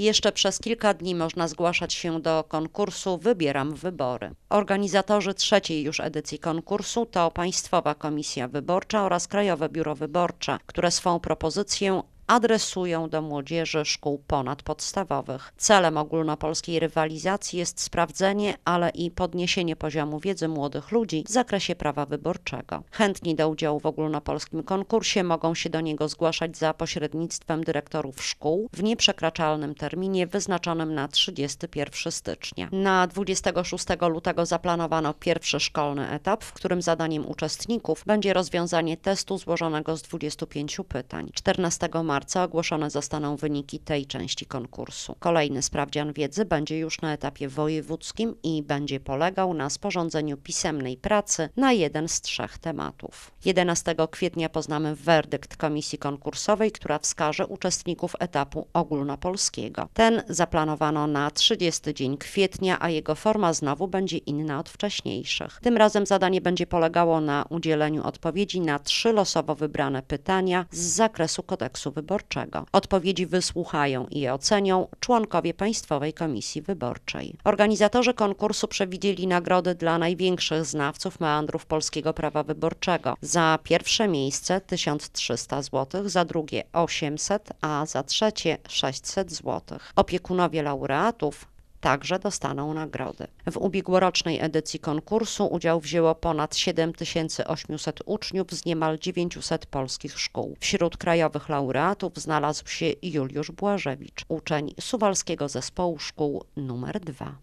Jeszcze przez kilka dni można zgłaszać się do konkursu Wybieram Wybory. Organizatorzy trzeciej już edycji konkursu to Państwowa Komisja Wyborcza oraz Krajowe Biuro Wyborcze, które swą propozycję adresują do młodzieży szkół ponadpodstawowych. Celem ogólnopolskiej rywalizacji jest sprawdzenie, ale i podniesienie poziomu wiedzy młodych ludzi w zakresie prawa wyborczego. Chętni do udziału w ogólnopolskim konkursie mogą się do niego zgłaszać za pośrednictwem dyrektorów szkół w nieprzekraczalnym terminie wyznaczonym na 31 stycznia. Na 26 lutego zaplanowano pierwszy szkolny etap, w którym zadaniem uczestników będzie rozwiązanie testu złożonego z 25 pytań. 14 marca marca ogłoszone zostaną wyniki tej części konkursu. Kolejny sprawdzian wiedzy będzie już na etapie wojewódzkim i będzie polegał na sporządzeniu pisemnej pracy na jeden z trzech tematów. 11 kwietnia poznamy werdykt komisji konkursowej, która wskaże uczestników etapu ogólnopolskiego. Ten zaplanowano na 30 dzień kwietnia, a jego forma znowu będzie inna od wcześniejszych. Tym razem zadanie będzie polegało na udzieleniu odpowiedzi na trzy losowo wybrane pytania z zakresu kodeksu wyborczego. Wyborczego. Odpowiedzi wysłuchają i je ocenią członkowie Państwowej Komisji Wyborczej. Organizatorzy konkursu przewidzieli nagrody dla największych znawców meandrów polskiego prawa wyborczego. Za pierwsze miejsce 1300 zł, za drugie 800, a za trzecie 600 zł. Opiekunowie laureatów także dostaną nagrody. W ubiegłorocznej edycji konkursu udział wzięło ponad 7800 uczniów z niemal 900 polskich szkół. Wśród krajowych laureatów znalazł się Juliusz Błażewicz, uczeń Suwalskiego Zespołu Szkół nr 2.